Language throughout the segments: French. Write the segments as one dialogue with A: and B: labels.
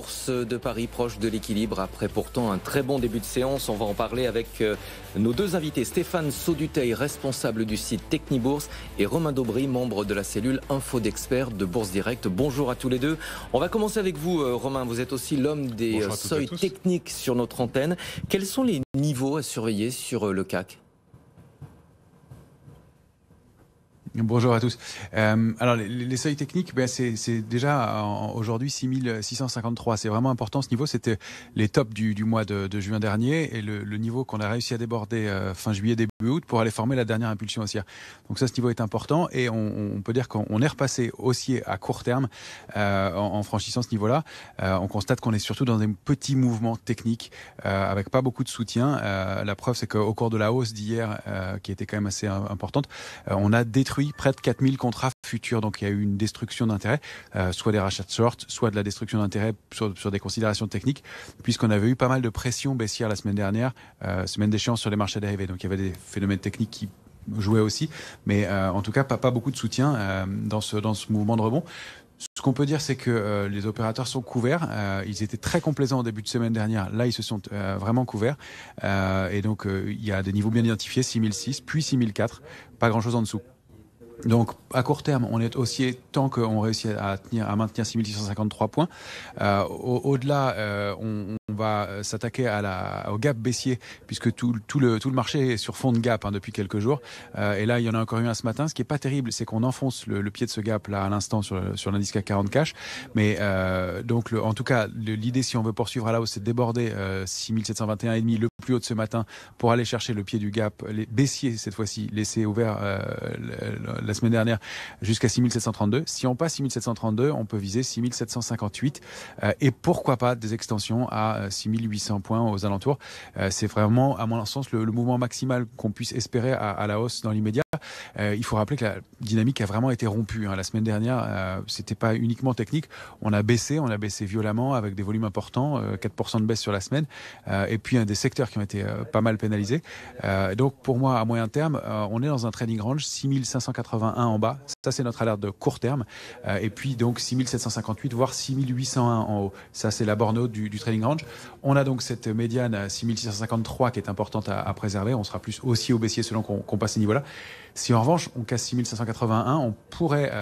A: bourse de Paris proche de l'équilibre après pourtant un très bon début de séance. On va en parler avec euh, nos deux invités, Stéphane Sauduteil, responsable du site Technibourse, et Romain Daubry, membre de la cellule Info d'experts de Bourse Direct. Bonjour à tous les deux. On va commencer avec vous, euh, Romain. Vous êtes aussi l'homme des euh, seuils techniques sur notre antenne. Quels sont les niveaux à surveiller sur le CAC
B: Bonjour à tous. Euh, alors les, seuils techniques, ben, c'est déjà aujourd'hui 6653. C'est vraiment important ce niveau. C'était euh, les tops du, mois de, juin dernier et le, niveau qu'on a réussi à déborder euh, fin juillet, début août pour aller former la dernière impulsion haussière. Donc ça, ce niveau est important et on, peut dire qu'on est repassé haussier à court terme en, en, franchissant ce niveau-là. on constate qu'on est surtout dans des petits mouvements techniques avec pas beaucoup de soutien. la preuve, c'est qu'au cours de la hausse d'hier, qui était quand même assez importante, on a détruit près de 4000 contrats futurs. Donc il y a eu une destruction d'intérêt, euh, soit des rachats de short, soit de la destruction d'intérêt sur, des considérations techniques, puisqu'on avait eu pas mal de pression baissière la semaine dernière, euh, semaine d'échéance sur les marchés dérivés. Donc il y avait des phénomènes techniques qui jouaient aussi, mais euh, en tout cas pas, beaucoup de soutien dans, ce, dans ce mouvement de rebond. Ce qu'on peut dire, c'est que les opérateurs sont couverts. ils étaient très complaisants au début de semaine dernière. Là, ils se sont vraiment couverts. et donc, il y a des niveaux bien identifiés, 6006, puis 6004. Pas grand-chose en dessous. Donc à court terme, on est haussier tant qu'on réussit à, tenir, à maintenir 6653 points. Euh, au-delà, euh, on, va euh, s'attaquer au gap baissier puisque tout, le, tout le marché est sur fond de gap hein, depuis quelques jours. et là, il y en a encore eu un ce matin. Ce qui est pas terrible, c'est qu'on enfonce le, pied de ce gap là à l'instant sur, l'indice CAC 40 cash. Mais donc en tout cas, l'idée si on veut poursuivre à la hausse, c'est de déborder 6721,5 le plus ce matin pour aller chercher le pied du gap, les baissiers cette fois-ci, laisser ouvert euh, la semaine dernière jusqu'à 6732. Si on passe 6732, on peut viser 6758 euh, et pourquoi pas des extensions à 6800 euh, points aux alentours. c'est vraiment, à mon sens, le, mouvement maximal qu'on puisse espérer à, la hausse dans l'immédiat. il faut rappeler que la dynamique a vraiment été rompue. Hein. La semaine dernière, c'était pas uniquement technique. On a baissé, on a baissé violemment avec des volumes importants, 4% de baisse sur la semaine. et puis, un des secteurs qui ont été euh, pas mal pénalisés. Euh, donc pour moi, à moyen terme, euh, on est dans un trading range 6581 en bas. Ça, c'est notre alerte de court terme. et puis donc 6758, voire 6801 en haut. Ça, c'est la borne du, du, trading range. On a donc cette médiane 6653 qui est importante à, préserver. On sera plus aussi au baissier selon qu'on passe ces niveaux-là. Si en revanche on casse 6581, on pourrait,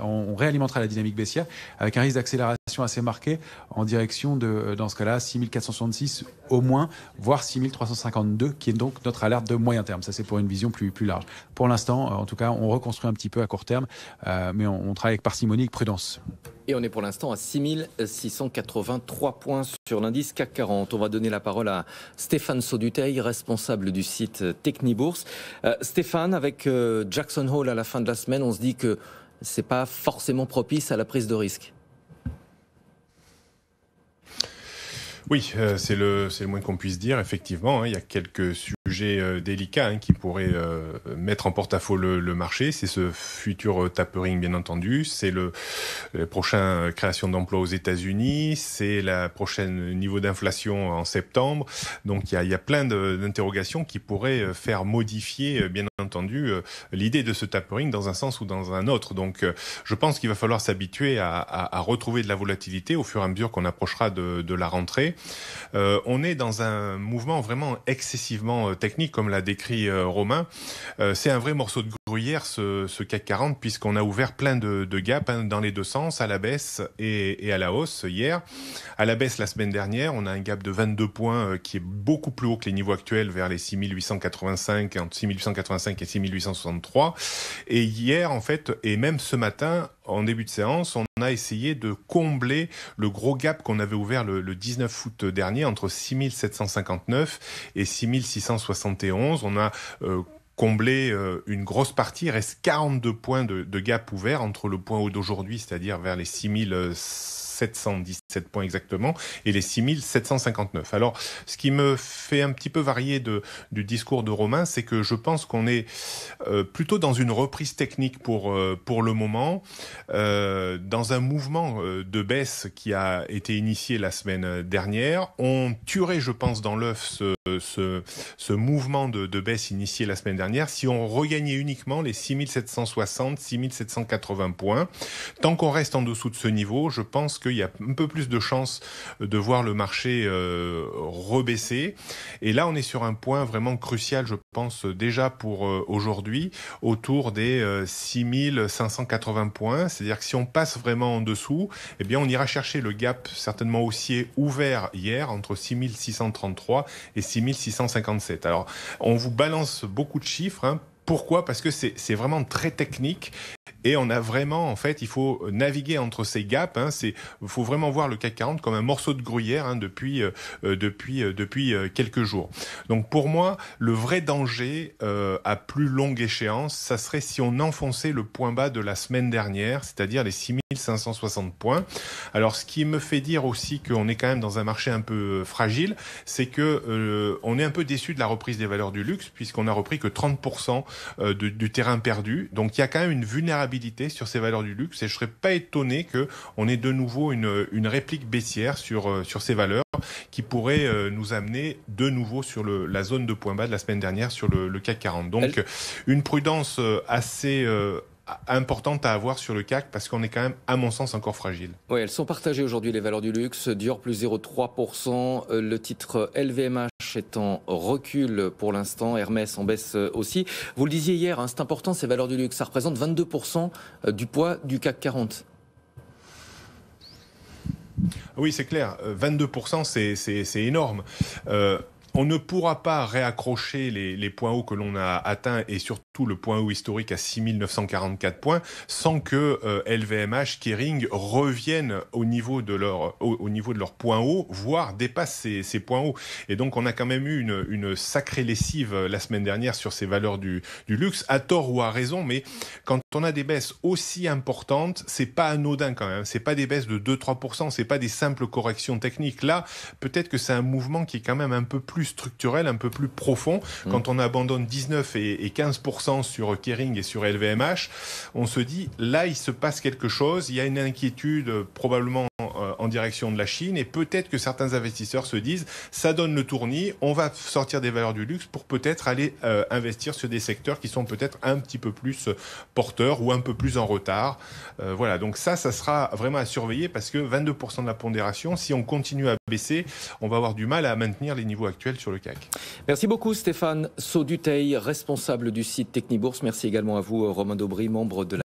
B: on, réalimenterait la dynamique baissière avec un risque d'accélération assez marquée en direction de, euh, dans ce cas-là, 6466 au moins, voire 6352, qui est donc notre alerte de moyen terme. Ça, c'est pour une vision plus, plus large. Pour l'instant, euh, en tout cas, on reconstruit un petit peu à court terme, euh, mais on, travaille avec parcimonie, prudence.
A: Et on est pour l'instant à 6683 points sur l'indice CAC 40. On va donner la parole à Stéphane Sauduteil, responsable du site Technibourse. Stéphane, avec Jackson Hole à la fin de la semaine, on se dit que c'est pas forcément propice à la prise de risque.
C: Oui, euh, c'est le, le moins qu'on puisse dire, effectivement. Hein. il y a quelques sujets euh, délicats hein, qui pourraient euh, mettre en porte-à-faux le, marché. C'est ce futur tapering, bien entendu. C'est le, prochain création d'emplois aux États-Unis. C'est la prochaine niveau d'inflation en septembre. Donc il y a, plein d'interrogations qui pourraient faire modifier, bien entendu, l'idée de ce tapering dans un sens ou dans un autre. Donc je pense qu'il va falloir s'habituer à, retrouver de la volatilité au fur et à mesure qu'on approchera de la rentrée. Euh, on est dans un mouvement vraiment excessivement euh, technique, comme l'a décrit euh, Romain. c'est un vrai morceau de hier ce, CAC 40 puisqu'on a ouvert plein de, gaps hein, dans les deux sens, à la baisse et, à la hausse hier. À la baisse la semaine dernière, on a un gap de 22 points euh, qui est beaucoup plus haut que les niveaux actuels vers les 6885, entre 6885 et 6863. Et hier, en fait, et même ce matin, en début de séance, on a essayé de combler le gros gap qu'on avait ouvert le, 19 août dernier entre 6759 et 6671. On a euh, combler euh, une grosse partie. Il reste 42 points de, gap ouvert entre le point haut d'aujourd'hui, c'est-à-dire vers les 6000. 717 points exactement et les 6759. Alors, ce qui me fait un petit peu varier du discours de Romain, c'est que je pense qu'on est euh, plutôt dans une reprise technique pour, euh, pour le moment, euh, dans un mouvement de baisse qui a été initié la semaine dernière. On tuerait, je pense, dans l'œuf ce, ce, mouvement de, de baisse initié la semaine dernière si on regagnait uniquement les 6760, 6780 points. Tant qu'on reste en dessous de ce niveau, je pense que il y a un peu plus de chances de voir le marché euh, rebaisser. Et là, on est sur un point vraiment crucial, je pense, déjà pour euh, aujourd'hui, autour des 6580 euh, points. C'est-à-dire que si on passe vraiment en dessous, eh bien, on ira chercher le gap certainement haussier ouvert hier entre 6633 et 6657. Alors, on vous balance beaucoup de chiffres. Hein, pourquoi Parce que c'est vraiment très technique et on a vraiment, en fait, il faut naviguer entre ces gaps. Hein, faut vraiment voir le CAC 40 comme un morceau de gruyère hein, depuis euh, euh, depuis euh, depuis quelques jours. Donc pour moi, le vrai danger à plus longue échéance, ça serait si on enfonçait le point bas de la semaine dernière, c'est-à-dire les 6560 points. Alors ce qui me fait dire aussi qu'on est quand même dans un marché un peu fragile, c'est que on est un peu déçu de la reprise des valeurs du luxe puisqu'on a repris que 30% du terrain perdu. Donc il y a quand même une vulnérabilité sur ces valeurs du luxe et je ne serais pas étonné que on ait de nouveau une, réplique baissière sur, euh, sur ces valeurs qui pourrait euh, nous amener de nouveau sur la zone de point bas de la semaine dernière sur le, le CAC 40. Donc une prudence euh, assez importantes à avoir sur le CAC parce qu'on est quand même, à mon sens, encore fragile.
A: Oui, elles sont partagées aujourd'hui, les valeurs du luxe. Dior plus 0,3%. Euh, le titre LVMH est en recul pour l'instant. Hermès en baisse euh, aussi. Vous le disiez hier, hein, c'est important, ces valeurs du luxe. Ça représente 22% euh, du poids du CAC 40. Oui,
C: c'est clair. 22%, c'est énorme on ne pourra pas réaccrocher les, points hauts que l'on a atteints et surtout le point haut historique à 6944 points sans que LVMH, euh, Kering reviennent au niveau de leur, au, niveau de leur point haut, voire dépassent ces, points hauts. Et donc on a quand même eu une, sacrée lessive euh, la semaine dernière sur ces valeurs du, du, luxe, à tort ou à raison, mais quand on a des baisses aussi importantes, c'est pas anodin quand même, c'est pas des baisses de 2-3%, c'est pas des simples corrections techniques. Là, peut-être que c'est un mouvement qui est quand même un peu plus structurel, un peu plus profond. Mm. Quand on abandonne 19 et, 15% sur Kering et sur LVMH, on se dit, là, il se passe quelque chose, il y a une inquiétude euh, probablement euh, en direction de la Chine et peut-être que certains investisseurs se disent ça donne le tournis, on va sortir des valeurs du luxe pour peut-être aller euh, investir sur des secteurs qui sont peut-être un petit peu plus porteurs ou un peu plus en retard. voilà, donc ça, ça sera vraiment à surveiller parce que 22% de la pondération,
A: si on continue à baisser, on va avoir du mal à maintenir les niveaux actuels sur le CAC. Merci beaucoup Stéphane Sauduteil, responsable du site Technibourse. Merci également à vous Romain Daubry, membre de la